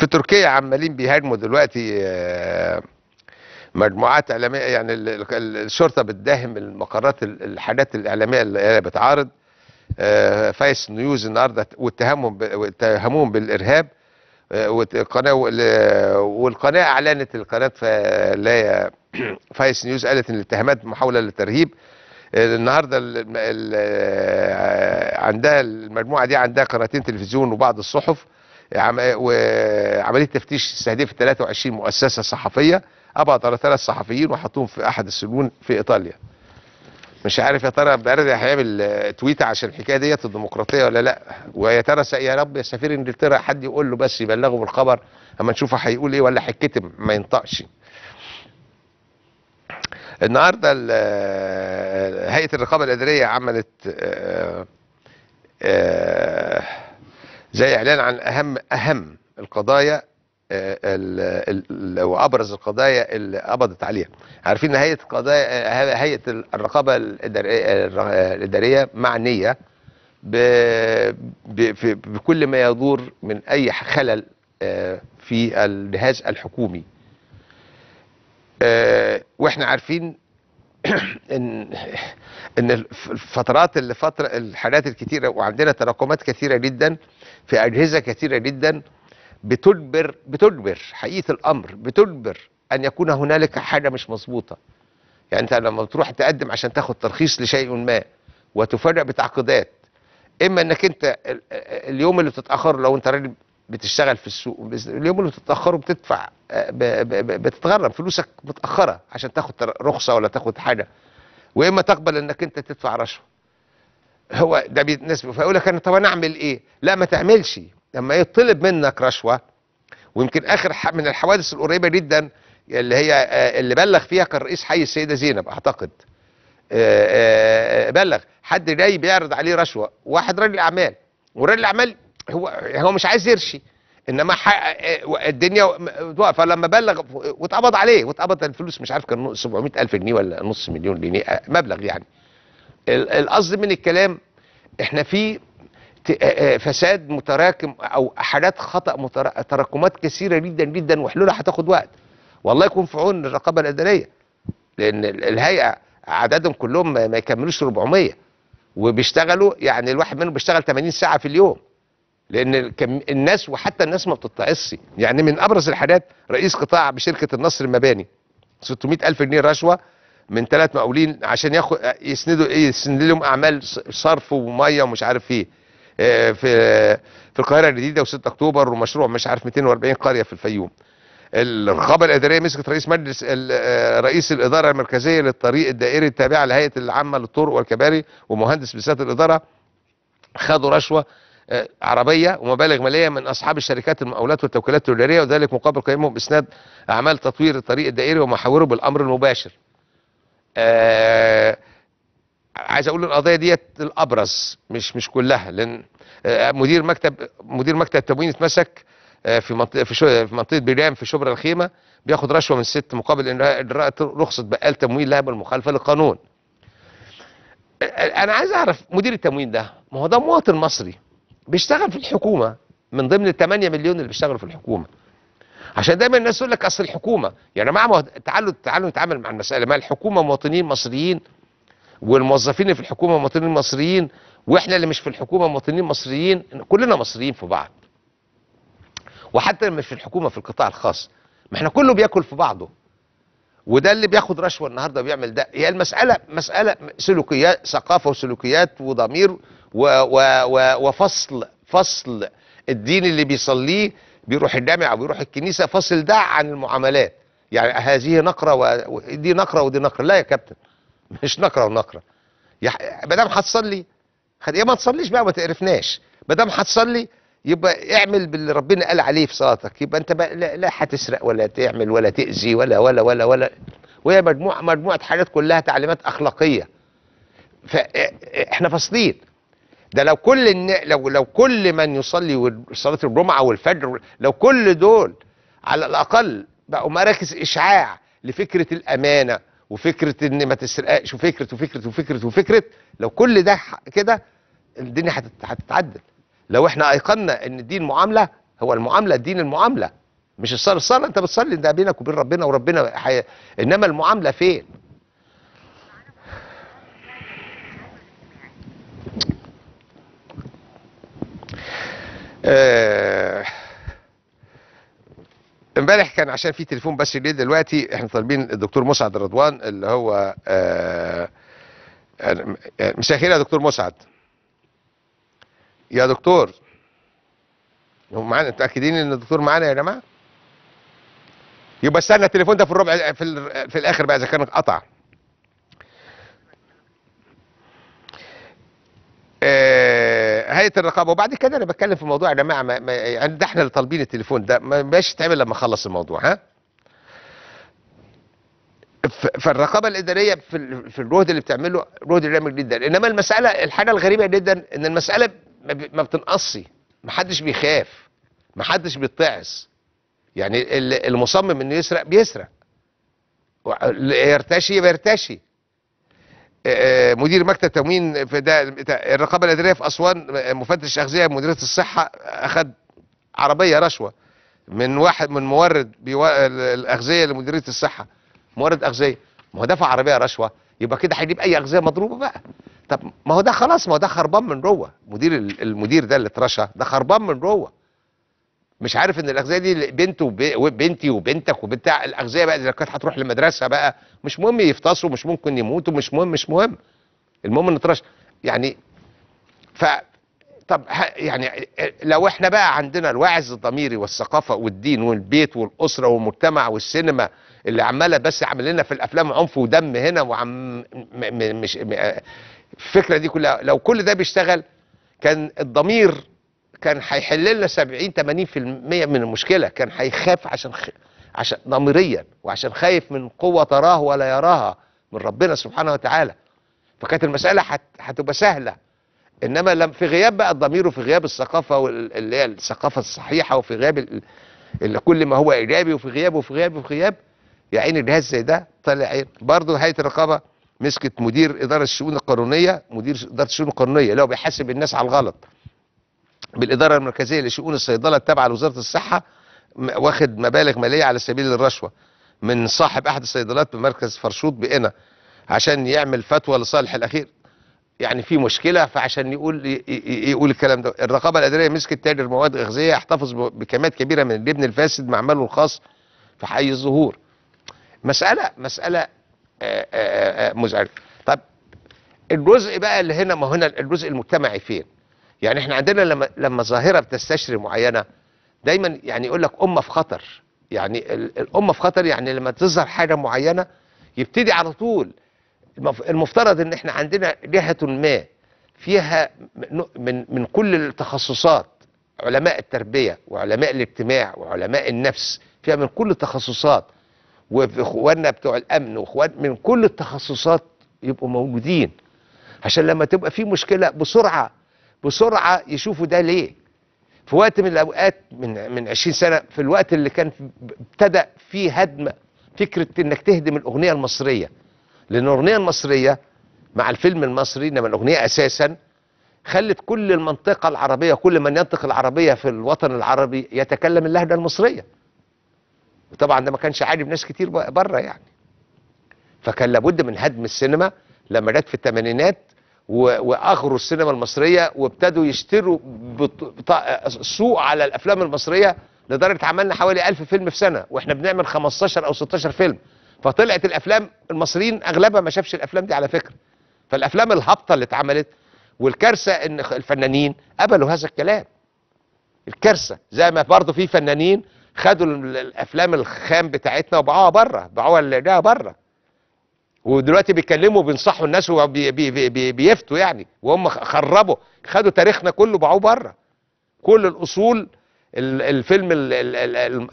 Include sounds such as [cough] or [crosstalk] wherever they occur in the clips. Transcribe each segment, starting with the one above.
في تركيا عمالين بيهاجموا دلوقتي آه، مجموعات اعلاميه يعني الشرطه بتداهم المقرات الحاجات الاعلاميه اللي بتعارض آه، فايس نيوز النهارده واتهمهم واتهموهم بالارهاب آه، والقناه والقناه اعلنت القناه في [clears throat] فايس نيوز قالت ان الاتهامات محاوله للترهيب النهارده الـ الـ عندها المجموعه دي عندها قناتين تلفزيون وبعض الصحف وعمليه تفتيش استهدفت 23 مؤسسه صحفيه قبض على ثلاث صحفيين وحطوهم في احد السجون في ايطاليا مش عارف يا ترى بلدي هيعمل تويته عشان الحكايه ديت الديمقراطيه ولا لا ويا ترى يا رب يا سفير انجلترا حد يقول له بس يبلغه بالخبر اما نشوفه هيقول ايه ولا هيتكتب ما ينطقش النهارده هيئه الرقابه الاداريه عملت آه، آه، زي إعلان عن أهم أهم القضايا آه، وابرز القضايا اللي قبضت عليها عارفين ان هيئه القضايا آه، هيئه الرقابه الاداريه آه، معنيه بكل ما يدور من اي خلل في الجهاز الحكومي واحنا عارفين [clears throat] ان ان الفترات اللي فتره الحالات الكثيره وعندنا تراكمات كثيره جدا في أجهزة كثيرة جدا بتجبر بتجبر حقيقة الأمر بتجبر أن يكون هنالك حاجة مش مظبوطة يعني أنت لما بتروح تقدم عشان تاخد ترخيص لشيء ما وتفاجئ بتعقيدات إما أنك أنت اليوم اللي بتتأخر لو أنت راجل بتشتغل في السوق اليوم اللي بتتاخره بتدفع آه، بتتغرم فلوسك متاخره عشان تاخد رخصه ولا تاخد حاجه واما تقبل انك انت تدفع رشوه هو ده بالنسبه فيقول لك انا طب انا اعمل ايه؟ لا ما تعملش لما يطلب منك رشوه ويمكن اخر من الحوادث القريبه جدا اللي هي آه، اللي بلغ فيها كان رئيس حي السيده زينب اعتقد آه، آه، بلغ حد جاي بيعرض عليه رشوه واحد راجل اعمال وراجل اعمال هو هو مش عايز يرشي انما الدنيا واقفه لما بلغ واتقبض عليه واتقبض الفلوس مش عارف كان 700000 جنيه ولا نص مليون جنيه مبلغ يعني القصد من الكلام احنا في فساد متراكم او حالات خطا تراكمات كثيره جدا جدا وحلولها هتاخد وقت والله يكون في عون الرقابه الاداريه لان الهيئه عددهم كلهم ما يكملوش 400 وبيشتغلوا يعني الواحد منهم بيشتغل 80 ساعه في اليوم لان الناس وحتى الناس ما بتتقصش يعني من ابرز الحالات رئيس قطاع بشركه النصر المباني 600 الف جنيه رشوه من ثلاث مقاولين عشان ياخد يسندوا ايه يسند لهم اعمال صرف وميه ومش عارف ايه آه، في في القاهره الجديده و6 اكتوبر ومشروع مش عارف 240 قريه في الفيوم الرقابه الاداريه مسكت رئيس مجلس آه، رئيس الاداره المركزيه للطريق الدائري التابعه لهيئه العامه للطرق والكباري ومهندس بسات الاداره خدوا رشوه آه، عربيه ومبالغ ماليه من اصحاب الشركات المقاولات والتوكيلات التجاريه وذلك مقابل قيامهم باسناد اعمال تطوير الطريق الدائري ومحاوره بالامر المباشر آه عايز اقول القضيه ديت الابرز مش مش كلها لان آه مدير مكتب مدير مكتب التموين اتمسك آه في منطقه في, في منطقه بريام في شبرا الخيمه بياخد رشوه من ست مقابل اجراء رخصه بقال تموين لها بالمخالفه للقانون. آه، انا عايز اعرف مدير التموين ده ما هو ده مواطن مصري بيشتغل في الحكومه من ضمن ال 8 مليون اللي بيشتغلوا في الحكومه. عشان دايما الناس تقول لك اصل الحكومه يا جماعه ما تعالوا تعالوا نتعامل مع المساله ما الحكومه مواطنين مصريين والموظفين اللي في الحكومه مواطنين مصريين واحنا اللي مش في الحكومه مواطنين مصريين كلنا مصريين في بعض وحتى اللي مش في الحكومه في القطاع الخاص ما احنا كله بياكل في بعضه وده اللي بياخد رشوه النهارده بيعمل ده هي المساله مساله سلوكيات ثقافه وسلوكيات وضمير و و و وفصل فصل الدين اللي بيصليه بيروح الجامع او بيروح الكنيسه فاصل ده عن المعاملات يعني هذه نقره ودي نقره ودي نقره لا يا كابتن مش نقره ونقره ما دام هتصلي يا ما تصليش بقى ما تقرفناش ما دام هتصلي يبقى اعمل باللي ربنا قال عليه في صلاتك يبقى انت بقى لا, لا هتسرق ولا تعمل ولا تاذي ولا ولا ولا ولا وهي مجموعه مجموعه حاجات كلها تعليمات اخلاقيه فاحنا فاصلين ده لو كل لو لو كل من يصلي صلاه الجمعه والفجر لو كل دول على الاقل بقوا مراكز اشعاع لفكره الامانه وفكره ان ما تسرقش وفكره وفكره وفكره وفكره لو كل ده كده الدنيا هتتعدل لو احنا ايقنا ان الدين معامله هو المعامله الدين المعامله مش الصلاه الصلاه انت بتصلي ده بينك وبين ربنا وربنا حي... انما المعامله فين آه، امبارح كان عشان في تليفون بس ليه دلوقتي احنا طالبين الدكتور مسعد رضوان اللي هو آه، آه، مساء الخير يا دكتور مسعد يا دكتور هو معانا متاكدين ان الدكتور معانا يا جماعه يبقى استنى التليفون ده في الربع في, في الاخر بقى اذا كان اتقطع هيئه الرقابه وبعد كده انا بتكلم في موضوع يا جماعه يعني ده احنا اللي طالبين التليفون ده ما بقاش يتعمل لما اخلص الموضوع ها فالرقابه الاداريه في في الجهد اللي بتعمله جهد جامد جدا انما المساله الحاجه الغريبه جدا ان المساله ما بتنقصش محدش بيخاف محدش بيتعظ يعني المصمم انه يسرق بيسرق يرتشي بيرتشي آه، آه، مدير مكتب تموين في ده الرقابه الاداريه في اسوان آه، مفتش اغذيه مديريه الصحه اخذ عربيه رشوه من واحد من مورد الاغذيه لمديريه الصحه مورد اغذيه ما هو دفع عربيه رشوه يبقى كده هيجيب اي اغذيه مضروبه بقى طب ما هو ده خلاص ما هو ده خربان من جوه مدير المدير ده اللي اترشى ده خربان من جوه مش عارف ان الاغذيه دي بنته وبنتي وبنتك وبتاع الاغذيه بقى اللي كانت هتروح للمدرسه بقى مش مهم يفتصوا مش ممكن يموتوا مش مهم مش مهم المهم ان ترش يعني ف طب يعني لو احنا بقى عندنا الوعز الضميري والثقافه والدين والبيت والاسره والمجتمع والسينما اللي عماله بس عامل لنا في الافلام عنف ودم هنا وعم مش الفكره دي كلها لو كل ده بيشتغل كان الضمير كان هيحل لنا 70 80% من المشكله كان هيخاف عشان خ... عشان ضميريا وعشان خايف من قوه تراه ولا يراها من ربنا سبحانه وتعالى فكانت المساله هتبقى سهله انما لم في غياب بقى الضمير وفي غياب الثقافه وال... اللي هي الثقافه الصحيحه وفي غياب ال... اللي كل ما هو ايجابي وفي غياب وفي غياب وفي غياب يا عيني جهاز زي ده طلع عين برضه هيئه الرقابه مسكت مدير اداره الشؤون القانونيه مدير اداره الشؤون القانونيه اللي هو بيحاسب الناس على الغلط بالإدارة المركزية لشؤون الصيدلة التابعة لوزارة الصحة واخد مبالغ مالية على سبيل الرشوة من صاحب أحد الصيدلات بمركز فرشوط بقنا عشان يعمل فتوى لصالح الأخير يعني في مشكلة فعشان يقول يقول الكلام ده الرقابة الأدارية مسكت تاجر مواد غذائية يحتفظ بكميات كبيرة من اللبن الفاسد معمله الخاص في حي الزهور مسألة مسألة مزعجة طب الجزء بقى اللي هنا ما هنا الجزء المجتمعي فين يعني احنا عندنا لما لما ظاهره بتستشري معينه دايما يعني يقول لك امه في خطر يعني الامه في خطر يعني لما تظهر حاجه معينه يبتدي على طول المفترض ان احنا عندنا جهه ما فيها من من كل التخصصات علماء التربيه وعلماء الاجتماع وعلماء النفس فيها من كل التخصصات واخواننا بتوع الامن واخوان من كل التخصصات يبقوا موجودين عشان لما تبقى في مشكله بسرعه بسرعه يشوفوا ده ليه في وقت من الاوقات من من 20 سنه في الوقت اللي كان ابتدا فيه هدم فكره انك تهدم الاغنيه المصريه لان الاغنيه المصريه مع الفيلم المصري انما الاغنيه اساسا خلت كل المنطقه العربيه كل من ينطق العربيه في الوطن العربي يتكلم اللهجه المصريه وطبعا ده ما كانش عاجب ناس كتير بره يعني فكان لابد من هدم السينما لما جت في الثمانينات واغروا السينما المصريه وابتدوا يشتروا سوق على الافلام المصريه لدرجه عملنا حوالي 1000 فيلم في سنه واحنا بنعمل 15 او 16 فيلم فطلعت الافلام المصريين اغلبها ما شافش الافلام دي على فكره فالافلام الهابطه اللي اتعملت والكارثه ان الفنانين قبلوا هذا الكلام الكارثه زي ما برضه في فنانين خدوا الافلام الخام بتاعتنا وباعوها بره باعوها اللي بره ودلوقتي بيتكلموا بينصحوا الناس وبيفتوا بي يعني وهم خربوا خدوا تاريخنا كله باعوه بره كل الاصول الفيلم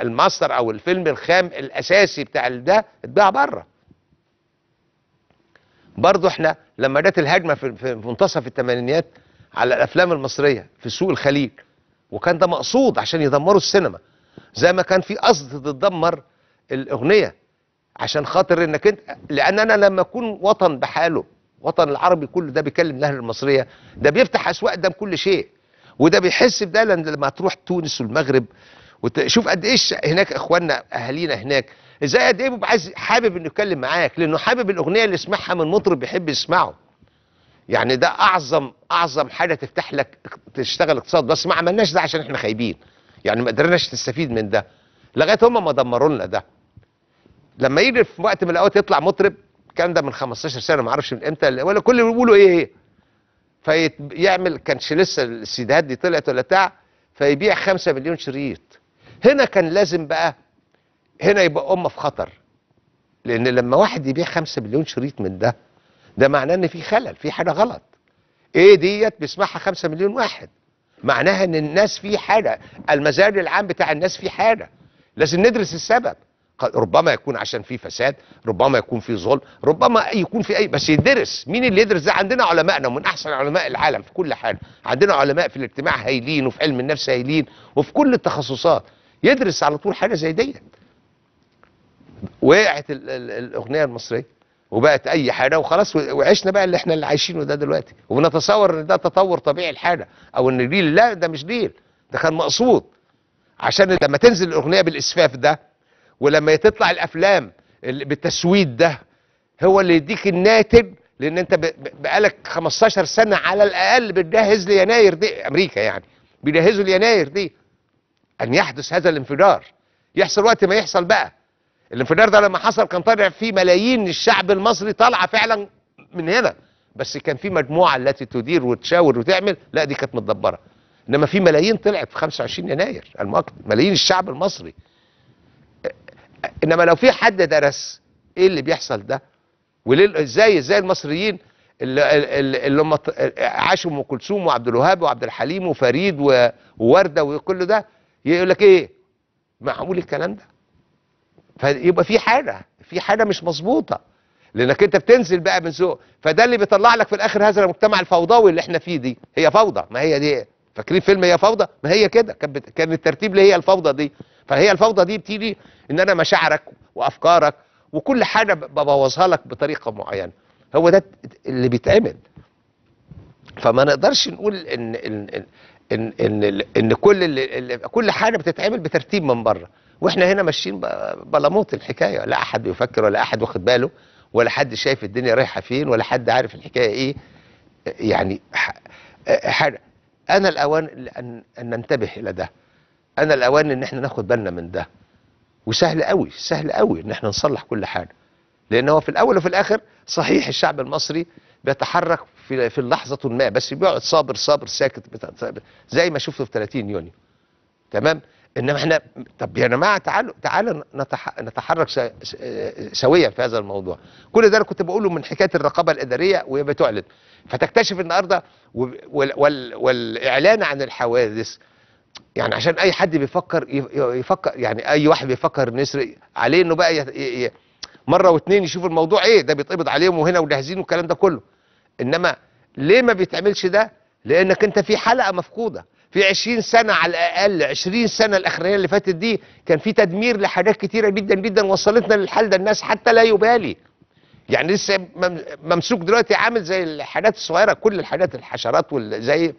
الماستر او الفيلم الخام الاساسي بتاع ده اتباع بره برضه احنا لما جت الهجمه في منتصف الثمانينات على الافلام المصريه في سوق الخليج وكان ده مقصود عشان يدمروا السينما زي ما كان في قصد تدمر الاغنيه عشان خاطر انك انت لان انا لما اكون وطن بحاله وطن العربي كله ده بيكلم الاهل المصريه ده بيفتح اسواق قدام كل شيء وده بيحس بده لما تروح تونس والمغرب وتشوف قد ايش هناك اخواننا اهالينا هناك ازاي قد ايه بيبقى عايز حابب انه يتكلم معاك لانه حابب الاغنيه اللي يسمعها من مطرب بيحب يسمعه يعني ده اعظم اعظم حاجه تفتح لك تشتغل اقتصاد بس ما عملناش ده عشان احنا خايبين يعني ما قدرناش نستفيد من ده لغايه هم ما دمروا لنا ده لما يجي في وقت من الاوقات يطلع مطرب الكلام ده من 15 سنه ما اعرفش من امتى ولا كل اللي بيقولوا ايه, إيه. فيعمل كانش لسه السيديهات دي طلعت ولا بتاع فيبيع 5 مليون شريط هنا كان لازم بقى هنا يبقى امه في خطر لان لما واحد يبيع 5 مليون شريط من ده ده معناه ان في خلل في حاجه غلط ايه ديت بيسمعها 5 مليون واحد معناها ان الناس في حاجه المزاج العام بتاع الناس في حاجه لازم ندرس السبب ربما يكون عشان في فساد ربما يكون في ظلم ربما يكون في اي بس يدرس مين اللي يدرس ده عندنا علمائنا ومن احسن علماء العالم في كل حال عندنا علماء في الاجتماع هايلين وفي علم النفس هايلين وفي كل التخصصات يدرس على طول حاجه زي ديت وقعت الاغنيه المصريه وبقت اي حاجه وخلاص وعشنا بقى اللي احنا اللي عايشينه ده دلوقتي وبنتصور ان ده تطور طبيعي الحاله او ان ديل لا ده مش ديل ده كان مقصود عشان لما تنزل الاغنيه بالاسفاف ده ولما تطلع الافلام بالتسويد ده هو اللي يديك الناتج لان انت بقالك 15 سنه على الاقل بتجهز ليناير دي امريكا يعني بيجهزوا ليناير دي ان يحدث هذا الانفجار يحصل وقت ما يحصل بقى الانفجار ده لما حصل كان طالع فيه ملايين الشعب المصري طالعه فعلا من هنا بس كان في مجموعه التي تدير وتشاور وتعمل لا دي كانت متدبره انما في ملايين طلعت في 25 يناير المؤكد ملايين الشعب المصري انما لو في حد درس ايه اللي بيحصل ده وليه ازاي ازاي المصريين اللي, اللي هم عاشوا ام كلثوم وعبد الوهاب وعبد الحليم وفريد وورده وكل ده يقول لك ايه معقول الكلام ده فيبقى في حاجه في حاجه مش مظبوطه لانك انت بتنزل بقى من ذوق فده اللي بيطلع لك في الاخر هذا المجتمع الفوضوي اللي احنا فيه دي هي فوضى ما هي دي فاكرين فيلم هي فوضى ما هي كده كان الترتيب اللي هي الفوضى دي فهي الفوضى دي بتيجي ان انا مشاعرك وافكارك وكل حاجه ببوظها لك بطريقه معينه هو ده اللي بيتعمل فما نقدرش نقول ان ان ان ان, إن, كل اللي كل حاجه بتتعمل بترتيب من بره واحنا هنا ماشيين بلموط الحكايه لا احد بيفكر ولا احد واخد باله ولا حد شايف الدنيا رايحه فين ولا حد عارف الحكايه ايه يعني حاجه انا الاوان ان ننتبه الى ده انا الاوان ان احنا ناخد بالنا من ده وسهل قوي سهل قوي ان احنا نصلح كل حاجه لان هو في الاول وفي الاخر صحيح الشعب المصري بيتحرك في في لحظه ما بس بيقعد صابر صابر ساكت زي ما شفته في 30 يونيو تمام انما احنا طب يا جماعه تعالوا تعالوا نتحرك سويا في هذا الموضوع كل ده انا كنت بقوله من حكايه الرقابه الاداريه وهي بتعلن فتكتشف النهارده والاعلان عن الحوادث يعني عشان اي حد بيفكر يفكر يعني اي واحد بيفكر انه يسرق عليه انه بقى مره واثنين يشوف الموضوع ايه ده بيتقبض عليهم وهنا وجاهزين والكلام ده كله انما ليه ما بيتعملش ده لانك انت في حلقه مفقوده في 20 سنه على الاقل 20 سنه الاخرانيه اللي فاتت دي كان في تدمير لحاجات كتيره جدا جدا وصلتنا للحال ده الناس حتى لا يبالي يعني لسه ممسوك دلوقتي عامل زي الحاجات الصغيره كل الحاجات الحشرات زي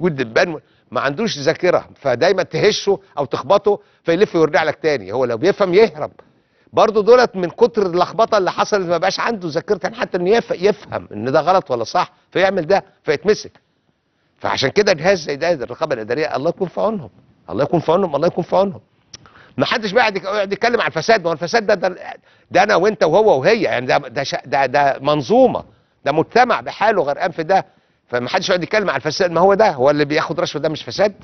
والدبان ما عندوش ذاكره فدايما تهشه او تخبطه فيلف ويرجع لك تاني هو لو بيفهم يهرب برضه دولت من كتر اللخبطه اللي حصلت ما بقاش عنده ذاكره كان حتى انه يفهم ان ده غلط ولا صح فيعمل ده فيتمسك فعشان كده جهاز زي ده الرقابه الاداريه الله يكون في عونهم الله يكون في عونهم الله يكون في عونهم ما حدش بقى يقعد يتكلم عن الفساد ما هو الفساد ده, ده ده انا وانت وهو وهي يعني ده ده ده, ده منظومه ده مجتمع بحاله غرقان في ده فما حدش يقعد يتكلم على الفساد ما هو ده هو اللي بياخد رشوه ده مش فساد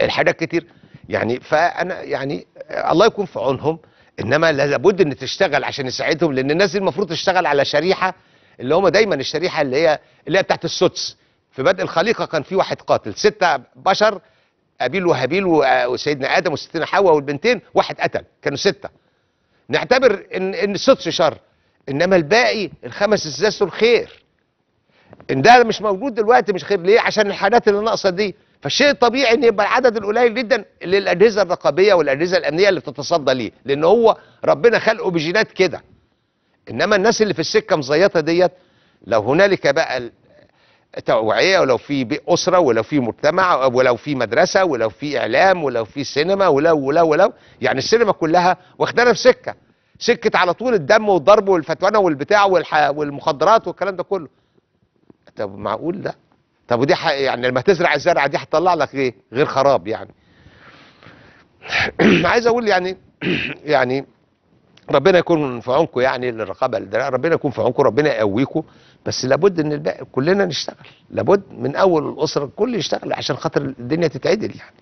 الحاجات كتير يعني فانا يعني الله يكون في عونهم انما لابد ان تشتغل عشان يساعدهم لان الناس دي المفروض تشتغل على شريحه اللي هم دايما الشريحه اللي هي اللي هي بتاعت السدس في بدء الخليقه كان في واحد قاتل سته بشر ابيل وهابيل وسيدنا ادم وستنا حواء والبنتين واحد قتل كانوا سته نعتبر ان ان السدس شر انما الباقي الخمس ازاز دول خير ان ده مش موجود دلوقتي مش خير ليه عشان الحالات اللي ناقصه دي فالشيء الطبيعي ان يبقى العدد القليل جدا للاجهزه الرقابيه والاجهزه الامنيه اللي بتتصدى ليه لان هو ربنا خلقه بجينات كده انما الناس اللي في السكه مزيطه ديت لو هنالك بقى توعيه ولو في اسره ولو في مجتمع ولو في مدرسه ولو في اعلام ولو في سينما ولو ولو ولو يعني السينما كلها واخدانا في سكه سكت على طول الدم والضرب والفتوانه والبتاع والح... والمخدرات والكلام ده كله طب معقول ده طب ودي ح... يعني لما تزرع الزرعه دي هتطلع لك ايه غير خراب يعني [clears throat] عايز اقول يعني [clears throat] يعني ربنا يكون في عونكم يعني للرقابه الدراع ربنا يكون في عونكم ربنا يقويكم بس لابد ان الباقي كلنا نشتغل لابد من اول الاسره الكل يشتغل عشان خاطر الدنيا تتعدل يعني